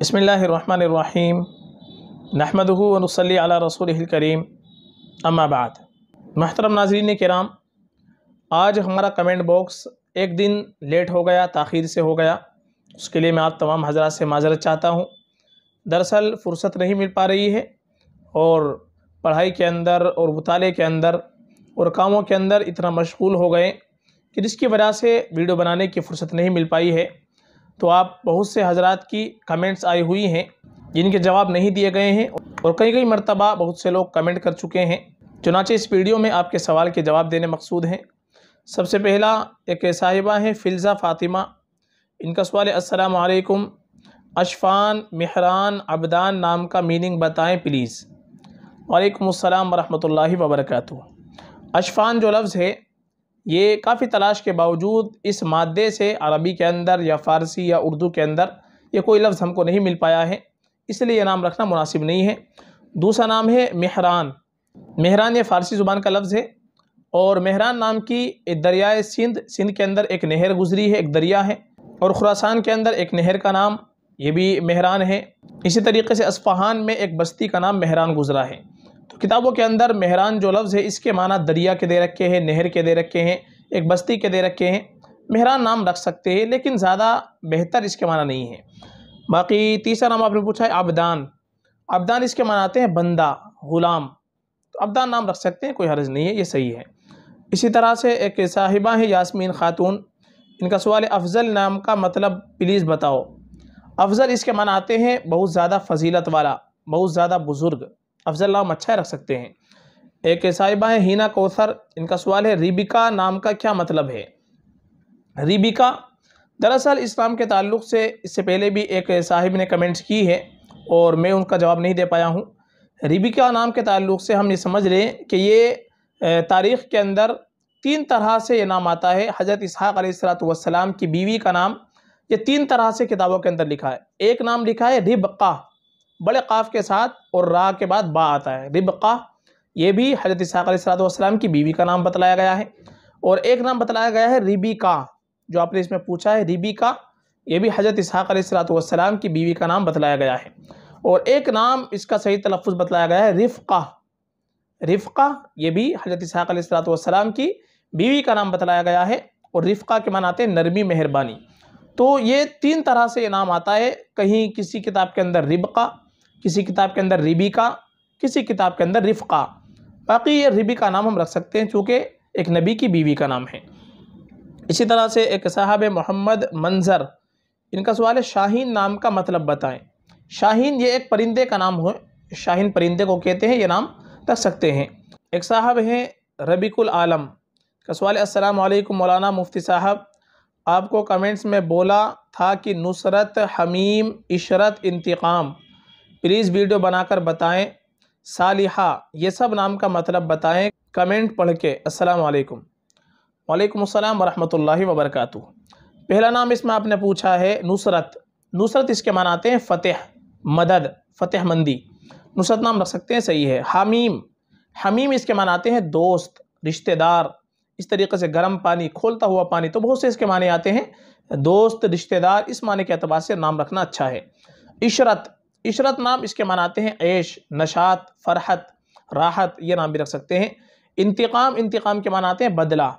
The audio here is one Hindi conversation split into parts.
बसमीम नहमदूनसली रसूल करीम अम्माबाद महतरम नाजरीन कराम आज हमारा कमेंट बॉक्स एक दिन लेट हो गया ताखिर से हो गया उसके लिए मैं आप तमाम हजरा से माजरत चाहता हूँ दरअसल फ़ुर्सत नहीं मिल पा रही है और पढ़ाई के अंदर और मुताले के अंदर और कामों के अंदर इतना मशगूल हो गए कि जिसकी वजह से वीडियो बनाने की फ़ुर्सत नहीं मिल पाई है तो आप बहुत से हजरात की कमेंट्स आई हुई हैं जिनके जवाब नहीं दिए गए हैं और कई कई मरतबा बहुत से लोग कमेंट कर चुके हैं चुनाचे इस वीडियो में आपके सवाल के जवाब देने मकसूद हैं सबसे पहला एक साहिबा हैं फिलजा फ़ातिमा इनका सवाल असलकुम अशफान मेहरान अबदान नाम का मीनिंग बताएं प्लीज़ वालेकुम अस्सलाम वरहमतुल्लाहि वबरकatuh अशफान जो लफ्ज़ है ये काफ़ी तलाश के बावजूद इस मादे से अरबी के अंदर या फ़ारसी या उर्दू के अंदर ये कोई लफ्ज़ हमको नहीं मिल पाया है इसलिए यह नाम रखना मुनासिब नहीं है दूसरा नाम है मेहरान मेहरान ये फ़ारसी ज़ुबान का लफ्ज़ है और मेहरान नाम की दरियाए सिंध सिंध के अंदर एक नहर गुजरी है एक दरिया है और खुरासान के अंदर एक नहर का नाम ये भी मेहरान है इसी तरीके से अस्फहान में एक बस्ती का नाम मेहरान गुजरा है तो किताबों के अंदर मेहरान जो लफ्ज़ है इसके माना दरिया के दे रखे हैं नहर के दे रखे हैं एक बस्ती के दे रखे हैं मेहरान नाम रख सकते हैं लेकिन ज़्यादा बेहतर इसके माना नहीं है बाकी तीसरा नाम आपने पूछा है आबदान आबदान इसके माना आते हैं बंदा ग़ुलाम तो आबदान नाम रख सकते हैं कोई हर्ज नहीं है ये सही है इसी तरह से एक साहिबा है यासमीन खातून इनका सवाल है अफजल नाम का मतलब प्लीज़ बताओ अफजल इसके माना आते हैं बहुत ज़्यादा फजीलत वाला बहुत ज़्यादा बुज़ुर्ग अफजल नाम अच्छा रख सकते हैं एक साहिबा है हीना कोसर इनका सवाल है रिबिका नाम का क्या मतलब है रिबिका दरअसल इस्लाम के ताल्लुक से इससे पहले भी एक साहिब ने कमेंट्स की है और मैं उनका जवाब नहीं दे पाया हूँ रिबिका नाम के ताल्लुक से हम ये समझ लें कि ये तारीख़ के अंदर तीन तरह से ये नाम आता है हज़रत इसहाक़ वसलाम की बीवी का नाम ये तीन तरह से किताबों के अंदर लिखा है एक नाम लिखा है रिबका बड़े काफ़ के साथ और रा के बाद बा आता है रिबका ये भी हजरत साक़लाम की बीवी का नाम बतलाया गया है और एक नाम बतलाया गया है रिबिका जो आपने इसमें पूछा है रिबिका ये भी हजरत इसहाक़लाम की बीवी का नाम बतलाया गया है और एक नाम इसका सही तलफ़ बतलाया गया है रिफ़ा रिफ़ा ये भी हजरत इसहाक़लाम की बीवी का नाम बतलाया गया है और रिफ़ा के मान आते हैं नरमी मेहरबानी तो ये तीन तरह से नाम आता है कहीं किसी किताब के अंदर रिबका किसी किताब के अंदर रिबिका किसी किताब के अंदर रिफ़ा बाकी ये रिबी का नाम हम रख सकते हैं चूँकि एक नबी की बीवी का नाम है इसी तरह से एक साहब मोहम्मद मंज़र इनका सवाल है शाहीन नाम का मतलब बताएं शाहीन ये एक परिंदे का नाम हो शाहीन परिंदे को कहते हैं ये नाम रख सकते हैं एक साहब हैं रबीकुल आलम का सवाल अस्सलाम वालेकुम मौलाना मुफ्ती साहब आपको कमेंट्स में बोला था कि नुसरत हमीम इशरत इंतकाम प्लीज़ वीडियो बनाकर बताएं सालिहा ये सब नाम का मतलब बताएं कमेंट पढ़ के असल वालेकुम वालेकुम अस्सलाम वरहमतुल्लाहि पहला नाम इसमें आपने पूछा है नुसरत नुसरत इसके मान आते हैं फ़तेह मदद फ़तेह मंदी नुसरत नाम रख सकते हैं सही है हामीम हमीम इसके मान आते हैं दोस्त रिश्तेदार इस तरीके से गर्म पानी खोलता हुआ पानी तो बहुत से इसके माने आते हैं दोस्त रिश्तेदार इस माने के अतबार से नाम रखना अच्छा है इशरत इशरत नाम इसके मनाते हैं ऐश नशात फरहत राहत ये नाम भी रख सकते हैं इंतकाम इंतकाम के मनाते हैं बदला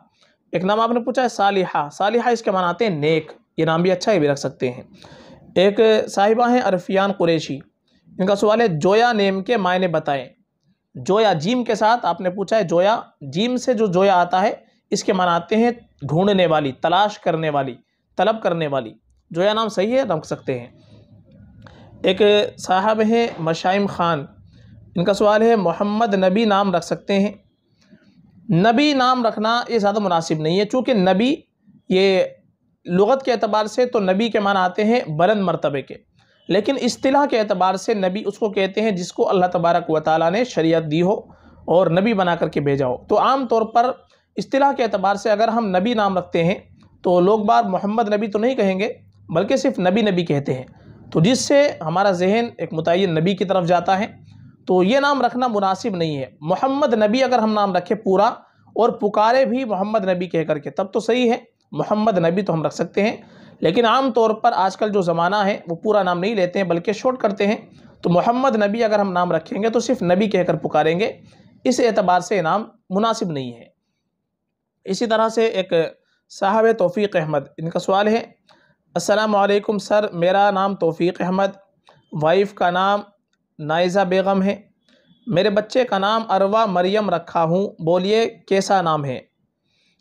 एक नाम आपने पूछा है सालिहा सालिहा इसके मनाते हैं नेक ये नाम भी अच्छा ये भी रख सकते हैं एक साहिबा हैं अरफियान कुरेशी इनका सवाल है जोया नेम के मायने बताएं जोया जीम के साथ आपने पूछा है जोया जीम से जो जोया आता है इसके मनाते हैं ढूंढने वाली तलाश करने वाली तलब करने वाली जोया नाम सही है रख सकते हैं एक साहब हैं मशाइम ख़ान इनका सवाल है मोहम्मद नबी नाम रख सकते हैं नबी नाम रखना ये ज़्यादा मुनासिब नहीं है चूँकि नबी ये लगत के अतबार से तो नबी के माना आते हैं बलंद मरतबे के लेकिन अतलाह के अतबार से नबी उसको कहते हैं जिसको अल्लाह तबारक व ताली ने शरीत दी हो और नबी बना करके भेजा हो तो आम तौर पर अतलाह के अतबार से अगर हम नबी नाम रखते हैं तो लोग बार मोहम्मद नबी तो नहीं कहेंगे बल्कि सिर्फ नबी नबी कहते हैं तो जिससे हमारा जहन एक मुतन नबी की तरफ जाता है तो ये नाम रखना मुनासिब नहीं है मोहम्मद नबी अगर हम नाम रखें पूरा और पुकारे भी मोहम्मद नबी कह करके तब तो सही है मोहम्मद नबी तो हम रख सकते हैं लेकिन आम तौर पर आजकल जो ज़माना है वो पूरा नाम नहीं लेते हैं बल्कि शॉर्ट करते हैं तो मोहम्मद नबी अगर हम नाम रखेंगे तो सिर्फ नबी कहकर पुकारेंगे इस एतबार से नाम मुनासिब नहीं है इसी तरह से एक साहब तोफ़ी अहमद इनका सवाल है असलकुम सर मेरा नाम तोफ़ी अहमद वाइफ़ का नाम नाइज़ा बेगम है मेरे बच्चे का नाम अरवा मरियम रखा हूँ बोलिए कैसा नाम है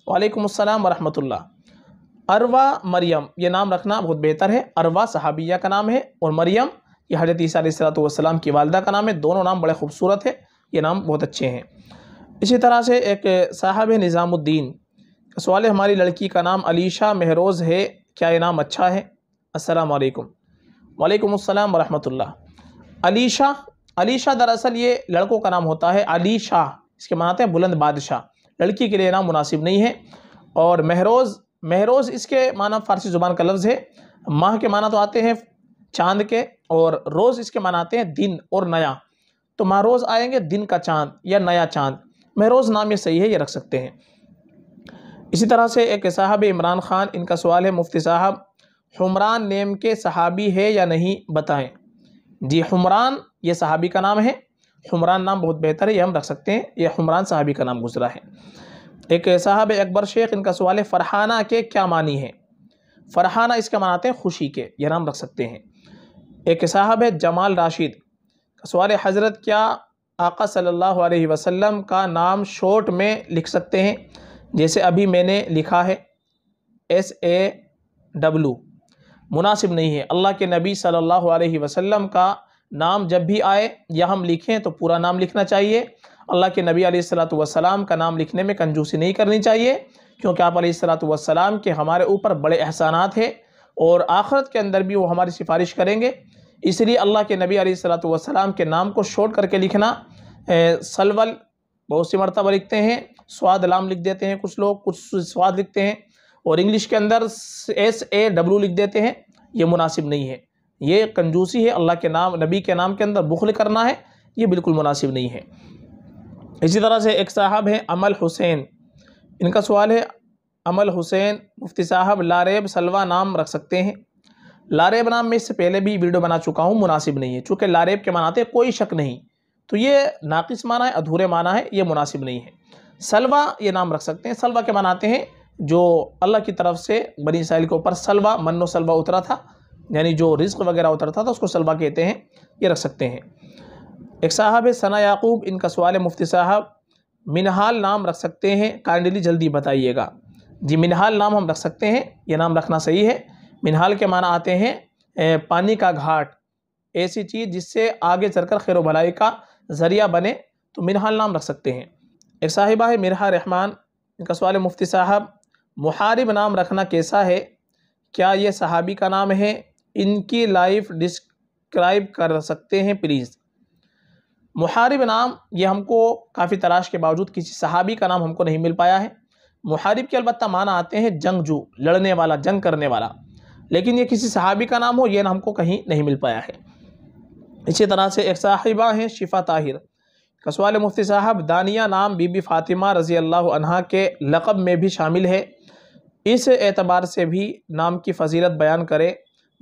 वालेकुम अस्सलाम वरहमतुल्लाह अरवा मरियम ये नाम रखना बहुत बेहतर है अरवा सहाबिया का नाम है और मरियम ये हजरत ईसीसलाम की वालदा का नाम है दोनों नाम बड़े खूबसूरत है ये नाम बहुत अच्छे हैं इसी तरह से एक साहब निज़ामुद्दीन सवाल हमारी लड़की का नाम अलीशा महरोज़ है क्या इनाम अच्छा है अस्सलाम वालेकुम वालेकुम अस्सलाम वरहमतुल्लाह अली शाह दरअसल ये लड़कों का नाम होता है अली शाह इसके मनाते हैं बुलंद बादशाह लड़की के लिए नाम मुनासिब नहीं है और महरोज़ महरोज़ इसके माना फ़ारसी ज़ुबान का लफ्ज़ है माह के माना तो आते हैं चांद के और रोज़ इसके माना आते हैं दिन और नया तो महरोज़ आएंगे दिन का चांद या नया चांद महरोज़ नाम ये सही है ये रख सकते हैं इसी तरह से एक साहब इमरान ख़ान इनका सवाल है मुफ्ती साहब हुमरान नेम के सहाबी है या नहीं बताएं जी हुमरान ये सहाबी का नाम है हुमरान नाम बहुत बेहतर है ये हम रख सकते हैं ये हुमरान साहबी का नाम गुजरा है एक साहब अकबर शेख इनका सवाल है फ़रहाना के क्या मानी है फ़रहाना इसका मनाते हैं खुशी के यह नाम रख सकते हैं एक साहब है जमाल राशिद सवाल हज़रत क्या आका सल्लल्लाहु अलैहि वसल्लम का नाम शॉर्ट में लिख सकते हैं जैसे अभी मैंने लिखा है एस ए डब्लू मुनासिब नहीं है अल्लाह के नबी सल्लल्लाहु अलैहि वसल्लम का नाम जब भी आए या हम लिखें तो पूरा नाम लिखना चाहिए अल्लाह के नबी सलाम का नाम लिखने में कंजूसी नहीं करनी चाहिए क्योंकि आप सलाम के हमारे ऊपर बड़े एहसानात हैं और आखरत के अंदर भी वो हमारी सिफारिश करेंगे इसलिए अल्लाह के नबी सलाम के नाम को शॉर्ट करके लिखना सलवल बहुत सी मरतबा लिखते हैं स्वाद लाम लिख देते हैं कुछ लोग कुछ स्वाद लिखते हैं और इंग्लिश के अंदर एस ए डब्ल्यू लिख देते हैं ये मुनासिब नहीं है ये कंजूसी है अल्लाह के नाम नबी के नाम के अंदर बुखल करना है ये बिल्कुल मुनासिब नहीं है इसी तरह से एक साहब हैं अमल हुसैन इनका सवाल है अमल हुसैन मुफ्ती साहब लारेब सलवा नाम रख सकते हैं लारेब नाम में इससे पहले भी वीडियो बना चुका हूँ मुनासिब नहीं है चूँकि लारेब के मनाते कोई शक नहीं तो ये नाकिस माना है अधूरे माना है ये मुनासिब नहीं है सलवा ये नाम रख सकते हैं सलवा के आते हैं जो अल्लाह की तरफ से बनी साइल के ऊपर सलवा मनो सलवा उतरा था यानी जो रिस्क वगैरह उतरा था तो उसको सलवा कहते हैं ये रख सकते हैं एक साहब है सना याकूब इनका सवाल है मुफ्ती साहब मिनहाल नाम रख सकते हैं काइंडली जल्दी बताइएगा जी मिनहाल नाम हम रख सकते हैं ये नाम रखना सही है मिनहाल के माना आते हैं पानी का घाट ऐसी चीज़ जिससे आगे चलकर खैर भलाई का ज़रिया बने तो मिरहाल नाम रख सकते हैं एक साहिबा है मिरहा रहमान इनका सवाल है मुफ्ती साहब मुहारिब नाम रखना कैसा है क्या ये सहाबी का नाम है इनकी लाइफ डिस्क्राइब कर सकते हैं प्लीज़ मुहारिब नाम ये हमको काफ़ी तलाश के बावजूद किसी सहाबी का नाम हमको नहीं मिल पाया है मुहारिब के अलबत् माना आते हैं जंगजू लड़ने वाला जंग करने वाला लेकिन ये किसी सहाबी का नाम हो ये ना हमको कहीं नहीं मिल पाया है इसी तरह से एक साहिबा हैं शिफा ताहिर कसवाल मुफ्ती साहब दानिया नाम बीबी फ़ातिमा रज़ी अल्लाह अनहा के लक़ब में भी शामिल है इस एतबार से भी नाम की फजीलत बयान करें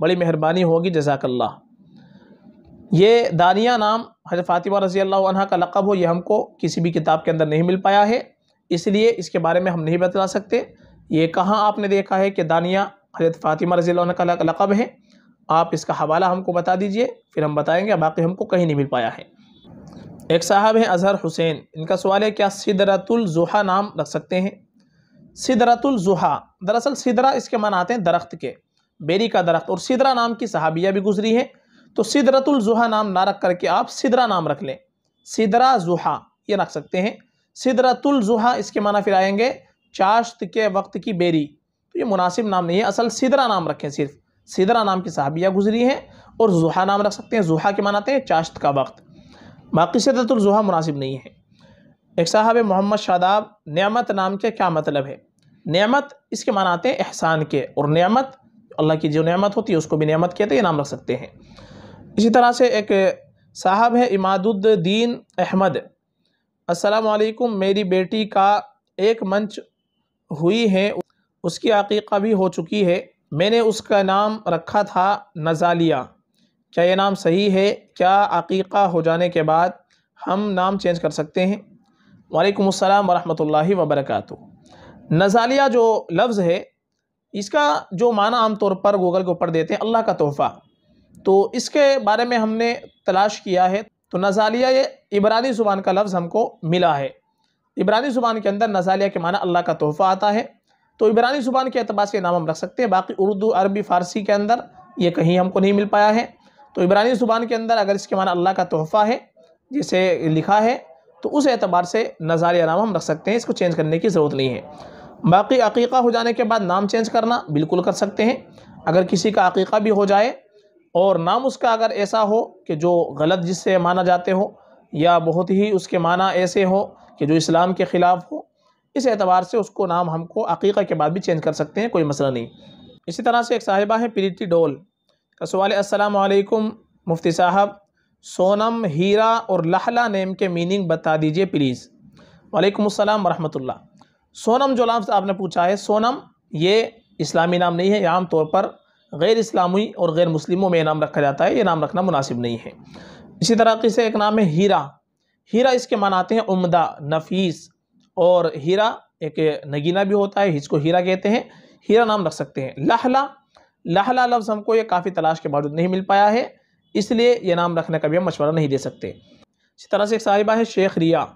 बड़ी मेहरबानी होगी जजाकल्ला ये दानिया नाम हजरत फ़ातिमा रज़ी अल्लाह अनहा का लक़ब हो यह हमको किसी भी किताब के अंदर नहीं मिल पाया है इसलिए इसके बारे में हम नहीं बता सकते ये कहाँ आपने देखा है कि दानिया हजरत फ़ातिमा रज़ी का लक़ब है आप इसका हवाला हमको बता दीजिए फिर हम बताएंगे बाकी हमको कहीं नहीं मिल पाया है एक साहब हैं अजहर हुसैन इनका सवाल है क्या सिदरतुल जुहा नाम रख सकते हैं सिदरतुल जुहा दरअसल सिदरा इसके मन आते हैं दरख्त के बेरी का दरख्त और सिदरा नाम की सहाबिया भी गुजरी है तो सिदरतुल जुहा नाम ना रख करके आप सिदरा नाम रख लें सिदरा जुहा ये रख सकते हैं सिदरतुल जुहा इसके माना फिर आएंगे चाश्त के वक्त की बेरी तो ये मुनासिब नाम नहीं है असल सिदरा नाम रखें सिर्फ सिदरा नाम की साहबिया गुजरी हैं और जुहा नाम रख सकते हैं जुहा के मानाते हैं चाश्त का वक्त बाकी सदतुलजुहा मुनासिब नहीं है एक साहब मोहम्मद शादाब नियामत नाम के क्या मतलब है नियामत इसके मानाते हैं एहसान के और नियामत अल्लाह की जो नियामत होती है उसको भी नियामत कहते हैं नाम रख सकते हैं इसी तरह से एक साहब है इमादुद्दीन अहमद असलकुम मेरी बेटी का एक मंच हुई है उसकी अकीक़ा भी हो चुकी है मैंने उसका नाम रखा था नज़ालिया क्या यह नाम सही है क्या अकीक़ा हो जाने के बाद हम नाम चेंज कर सकते हैं वालेकुम अस्सलाम वरहमतुल्लाहि वबरकatuh नज़ालिया जो लफ्ज़ है इसका जो माना आम तौर पर गूगल के ऊपर देते हैं अल्लाह का तोहफ़ा तो इसके बारे में हमने तलाश किया है तो नज़ालिया ये इबरानी ज़ुबान का लफ्ज़ हमको मिला है इबरानी ज़ुबान के अंदर नज़ालिया के माना अल्लाह का तोहफ़ा आता है तो इबरानी ज़ुबान के अतबार से नाम हम रख सकते हैं बाकी उर्दू अरबी फ़ारसी के अंदर ये कहीं हमको नहीं मिल पाया है तो इबरानी ज़ुबान के अंदर अगर इसके माना अल्लाह का तोहफ़ा है जिसे लिखा है तो उस एतबार से नज़ार नाम हम रख सकते हैं इसको चेंज करने की ज़रूरत नहीं है बाकी अकीक़ा हो जाने के बाद नाम चेंज करना बिल्कुल कर सकते हैं अगर किसी का अकीक़ा भी हो जाए और नाम उसका अगर ऐसा हो कि जो गलत जिससे माना जाते हो या बहुत ही उसके माना ऐसे हो कि जो इस्लाम के ख़िलाफ़ हो इस एतबार से उसको नाम हमको अकीक़ा के बाद भी चेंज कर सकते हैं कोई मसला नहीं इसी तरह से एक साहिबा है प्रीति डोल का सवाल असलकुम मुफ्ती साहब सोनम हीरा और लहला नेम के मीनिंग बता दीजिए प्लीज़ वालेकुम अस्सलाम वरहमतुल्लाह सोनम जो नाम आपने पूछा है सोनम ये इस्लामी नाम नहीं है आम तौर पर गैर इस्लामी और गैर मुस्लिमों में नाम रखा जाता है ये नाम रखना मुनासिब नहीं है इसी तरह से एक नाम है हीरा हीरा इसके आते हैं उमदा नफीस और हीरा एक नगीना भी होता है हिज हीरा कहते हैं हीरा नाम रख सकते हैं लहला लहला लफ्ज़ हमको ये काफ़ी तलाश के बावजूद नहीं मिल पाया है इसलिए यह नाम रखने का भी हम मशवरा नहीं दे सकते इसी तरह से एक साहिबा है शेख रिया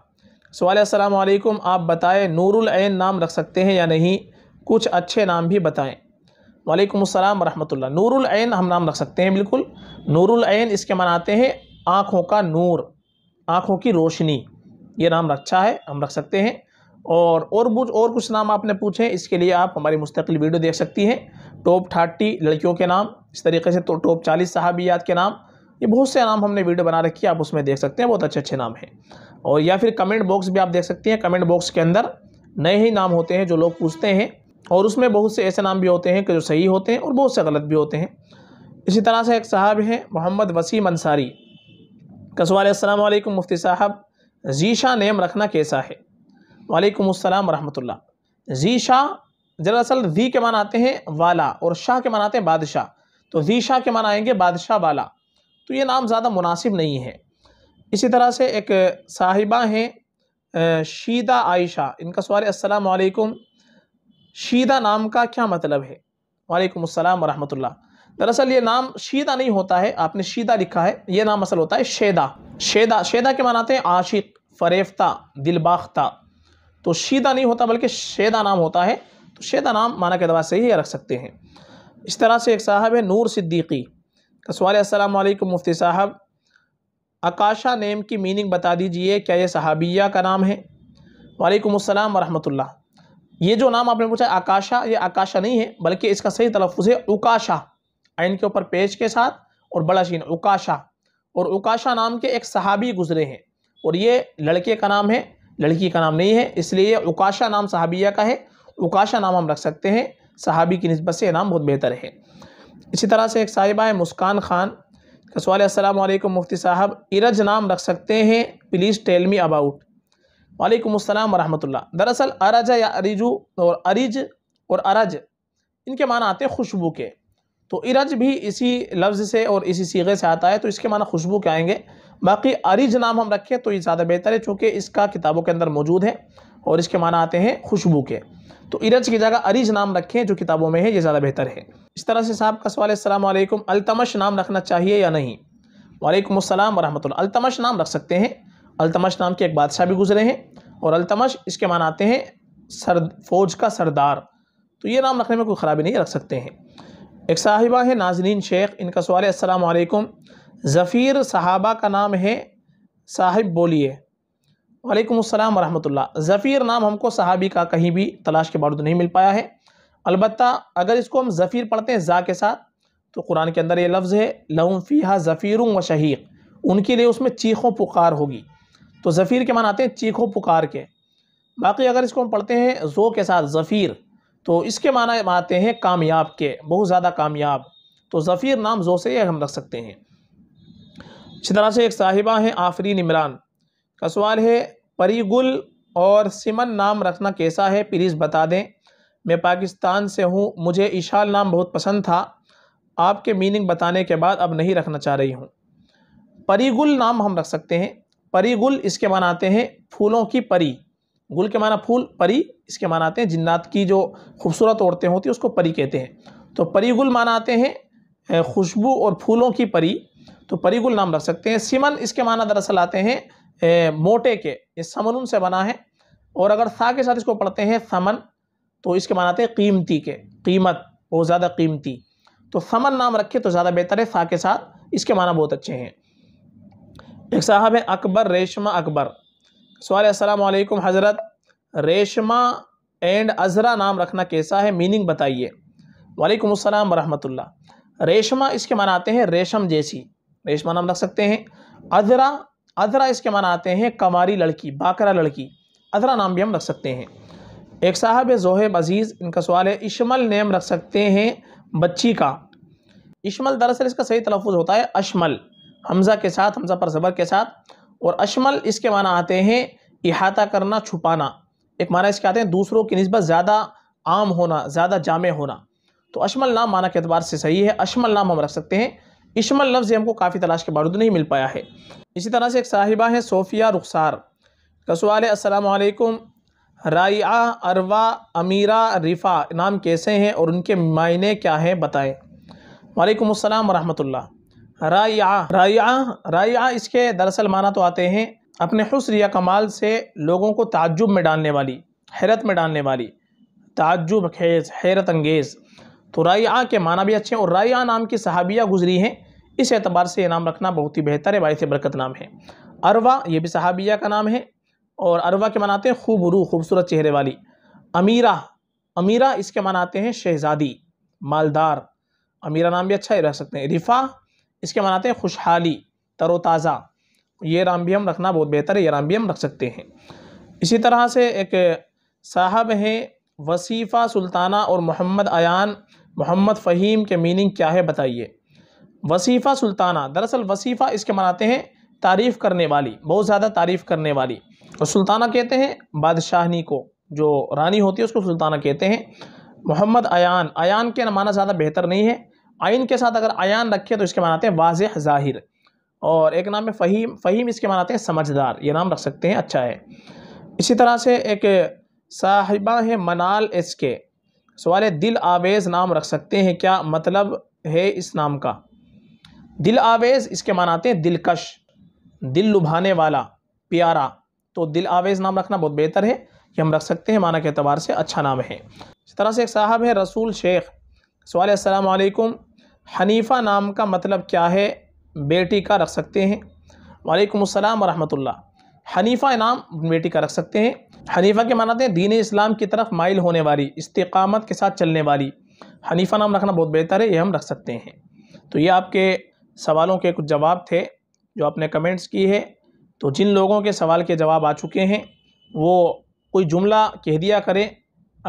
सवाल असलम आप बताएं नूरुलैन नाम रख सकते हैं या नहीं कुछ अच्छे नाम भी बताएं वालेकुम अस्सलाम रहमतुल्लाह नूरुलैन हम नाम रख सकते हैं बिल्कुल नूरुलैन इसके मनाते हैं आँखों का नूर आँखों की रोशनी ये नाम रखा है हम रख सकते हैं और और कुछ और कुछ नाम आपने पूछे इसके लिए आप हमारी मुस्तकिल वीडियो देख सकती हैं टॉप थर्टी लड़कियों के नाम इस तरीके से तो टॉप चालीस साहबियात के नाम ये बहुत से नाम हमने वीडियो बना रखी है आप उसमें देख सकते हैं बहुत अच्छे अच्छे नाम हैं और या फिर कमेंट बॉक्स भी आप देख सकती हैं कमेंट बॉक्स के अंदर नए ही नाम होते हैं जो लोग पूछते हैं और उसमें बहुत से ऐसे नाम भी होते हैं कि जो सही होते हैं और बहुत से गलत भी होते हैं इसी तरह से एक साहब हैं मोहम्मद वसीम अंसारी कसवाल असलम मुफ्ती साहब जीशा नेम रखना कैसा है वालेकुम अस्सलाम रहमतुल्लाह जी शाह दरअसल जी के मान आते हैं वाला और शाह के मान आते हैं बादशाह तो जी शाह के मान आएंगे बादशाह वाला तो ये नाम ज़्यादा मुनासिब नहीं है इसी तरह से एक साहिबा हैं शीदा आयशा इनका सवाल अस्सलाम वालेकुम शीदा नाम का क्या मतलब है वालेकुम अस्सलाम वरहमतुल्लाह दरअसल ये नाम शीदा नहीं होता है आपने शीदा लिखा है ये नाम असल होता है शेदा शेदा शेदा के मानाते हैं आशिक फरेफ्ता दिलबाख्ता तो शीदा नहीं होता बल्कि शेदा नाम होता है तो शेदा नाम माना के दवा से ही रख सकते हैं इस तरह से एक साहब है नूर सिद्दीकी कसवाल तो सवाल मुफ्ती साहब आकाशा नेम की मीनिंग बता दीजिए क्या ये सहाबिया का नाम है वालेकुम अस्सलाम वरहमतुल्ला ये जो नाम आपने पूछा आकाशा ये आकाशा नहीं है बल्कि इसका सही तलफ़ है उकाशा आइन के ऊपर पेज के साथ और बड़ा शीन उकाशा और उकाशा नाम के एक सहाबी गुजरे हैं और ये लड़के का नाम है लड़की का नाम नहीं है इसलिए उकाशा नाम सहाबिया का है उकाशा नाम हम रख सकते हैं सहाबी की नस्बत से यह नाम बहुत बेहतर है इसी तरह से एक साहिबा है मुस्कान खान कसवाल सवाल असलम मुफ्ती साहब इरज नाम रख सकते हैं प्लीज़ टेल मी अबाउट वालेकुम अस्सलाम वरहमतुल्लाह दरअसल अरज या अरिजू और अरिज और अरज इनके माना आते हैं खुशबू के तो इरज भी इसी लफ्ज़ से और इसी सीगे से आता है तो इसके माना खुशबू के आएंगे बाकी अरिज नाम हम रखें तो ये ज़्यादा बेहतर है चूँकि इसका किताबों के अंदर मौजूद है और इसके माना आते हैं खुशबू के तो इरज की जगह अरिज नाम रखें जो किताबों में है ये ज़्यादा बेहतर है इस तरह से साहब का सवाल असलम अलतमश नाम रखना चाहिए या नहीं वालेकुम अस्सलाम वरहमतुल्लाह अलतमश नाम रख सकते हैं अलतमश नाम के एक बादशाह भी गुजरे हैं और अलतमश इसके मान आते हैं सर फौज का सरदार तो ये नाम रखने में कोई ख़राबी नहीं रख सकते हैं एक साहिबा है नाजरीन शेख इनका सवाल है असलकम ज़फ़ीर सहाबा का नाम है साहिब बोलिए वालेकुम अस्सलाम वरहमतुल्लाह ज़फ़ीर नाम हमको सहाबी का कहीं भी तलाश के बावजूद नहीं मिल पाया है अलबत् अगर इसको हम ज़फ़ीर पढ़ते हैं ज़ा के साथ तो कुरान के अंदर ये लफ्ज़ है लहम फ़ीहा ज़फ़ीर व शहीक उनके लिए उसमें चीखों पुकार होगी तो ज़फ़ीर के मान आते हैं चीखों पुकार के बाकी अगर इसको हम पढ़ते हैं ज़ो के साथ ज़फ़ीर तो इसके माना आते हैं कामयाब के बहुत ज़्यादा कामयाब तो ज़फ़ीर नाम ज़ो से ही हम रख सकते हैं इसी तरह से एक साहिबा हैं आफरीन इमरान का सवाल है परी गुल और सिमन नाम रखना कैसा है प्लीज़ बता दें मैं पाकिस्तान से हूँ मुझे ईशाल नाम बहुत पसंद था आपके मीनिंग बताने के बाद अब नहीं रखना चाह रही हूँ परीगुल नाम हम रख सकते हैं परीगुल इसके मान आते हैं फूलों की परी गुल के माना फूल परी इसके मान आते हैं जिन्नात की जो खूबसूरत औरतें होती हैं उसको परी कहते हैं तो परीगुल माना आते हैं खुशबू और फूलों की परी तो परिगुल नाम रख सकते हैं सिमन इसके माना दरअसल आते हैं ए, मोटे के ये समनुन से बना है और अगर सा के साथ इसको पढ़ते हैं समन तो इसके माना आते हैं कीमती के कीमत बहुत ज़्यादा कीमती तो समन नाम रखे तो ज़्यादा बेहतर है सा के साथ इसके माना बहुत अच्छे हैं एक साहब है अकबर रेशमा अकबर सवाल असलकम हज़रत रेशमा एंड अजरा नाम रखना कैसा है मीनिंग बताइए वालेकुम अस्सलाम रेशमा इसके माना आते हैं रेशम जैसी रेश माना हम रख सकते हैं अधरा अधरा इसके माना आते हैं कमारी लड़की बाकरा लड़की अधरा नाम भी हम रख सकते हैं एक साहब जोहेब अजीज़ इनका सवाल है इशमल नेम रख सकते हैं बच्ची का इशमल दरअसल इसका सही तलफ़ होता है अशमल हमज़ा के साथ हमज़ा पर ज़बर के साथ और अशमल इसके माना आते हैं इहाता करना छुपाना एक माना इसके आते हैं दूसरों की नस्बत ज़्यादा आम होना ज़्यादा जामे होना तो अशमल नाम माना के अतबार से सही है अशमल नाम हम रख सकते हैं इशमल लफ्ज़ हमको काफ़ी तलाश के बारूद नहीं मिल पाया है इसी तरह से एक साहिबा है सोफिया रुखसार कसवाल असलकुम राया अरवा अमीरा रिफ़ा नाम कैसे हैं और उनके मायने क्या हैं बताएं वालेकुम अस्सलाम वरहमतुल्लाह राया राया राया इसके दरअसल माना तो आते हैं अपने हसर या कमाल से लोगों को ताजुब में डालने वाली हैरत में डालने वाली ताजुब खेज हैरत अंगेज़ तो आ के माना भी अच्छे हैं और आ नाम की सहाबिया गुजरी हैं इस एतबार से ये नाम रखना बहुत ही बेहतर है बायस बरकत नाम है अरवा ये भी सहाबिया का नाम है और अरवा के मनाते हैं खूब रू खूबसूरत चेहरे वाली अमीरा अमीरा इसके मनाते हैं शहजादी मालदार अमीरा नाम भी अच्छा ही रख सकते हैं रिफा इसके मनाते हैं खुशहाली तरोताज़ा ये नाम भी हम रखना बहुत बेहतर है ये नाम भी हम रख सकते हैं इसी तरह से एक साहब हैं वसीफ़ा सुल्ताना और मोहम्मद अयान मोहम्मद फ़हीम के मीनिंग क्या है बताइए वसीफ़ा सुल्ताना दरअसल वसीफ़ा इसके मनाते हैं तारीफ़ करने वाली बहुत ज़्यादा तारीफ़ करने वाली और सुल्ताना कहते हैं बादशाहनी को जो रानी होती है उसको सुल्ताना कहते हैं मोहम्मद अयान अयान के माना ज़्यादा बेहतर नहीं है आइन के साथ अगर अयान रखे तो इसके मनाते हैं वाज ज़ाहिर और एक नाम है फ़हीम फ़हीम इसके मनाते हैं समझदार ये नाम रख सकते हैं अच्छा है इसी तरह से एक साहिबा है मनाल एस के सवाल है दिल आवेज़ नाम रख सकते हैं क्या मतलब है इस नाम का दिल आवेज़ इसके मान आते हैं दिलकश दिल लुभाने वाला प्यारा तो दिल आवेज़ नाम रखना बहुत बेहतर है कि हम रख सकते हैं माना के अतबार से अच्छा नाम है इस तरह से एक साहब है रसूल शेख सवाल असलकुम हनीफ़ा नाम का मतलब क्या है बेटी का रख सकते हैं वालेकुम अस्सलाम हनीफा इनाम बेटी का रख सकते हैं हनीफा के मानाते हैं दीन इस्लाम की तरफ माइल होने वाली इस्तकामत के साथ चलने वाली हनीफा नाम रखना बहुत बेहतर है ये हम रख सकते हैं तो ये आपके सवालों के कुछ जवाब थे जो आपने कमेंट्स की है तो जिन लोगों के सवाल के जवाब आ चुके हैं वो कोई जुमला कह दिया करें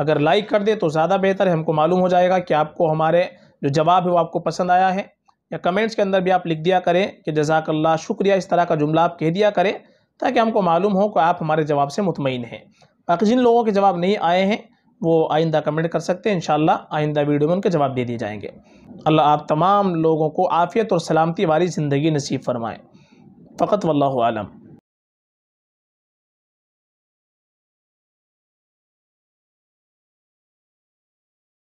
अगर लाइक कर दे तो ज़्यादा बेहतर है हमको मालूम हो जाएगा कि आपको हमारे जो जवाब है वो आपको पसंद आया है या कमेंट्स के अंदर भी आप लिख दिया करें कि जजाकल्ला शुक्रिया इस तरह का जुमला आप कह दिया करें ताकि हमको मालूम हो कि आप हमारे जवाब से मुतमिन हैं बाकी जिन लोगों के जवाब नहीं आए हैं वो आइंदा कमेंट कर सकते हैं इन शाला आइंदा वीडियो में उनके जवाब दे दिए जाएंगे अल्लाह आप तमाम लोगों को आफ़ियत और सलामती वाली ज़िंदगी नसीब फरमाएँ फ़कत वल्लम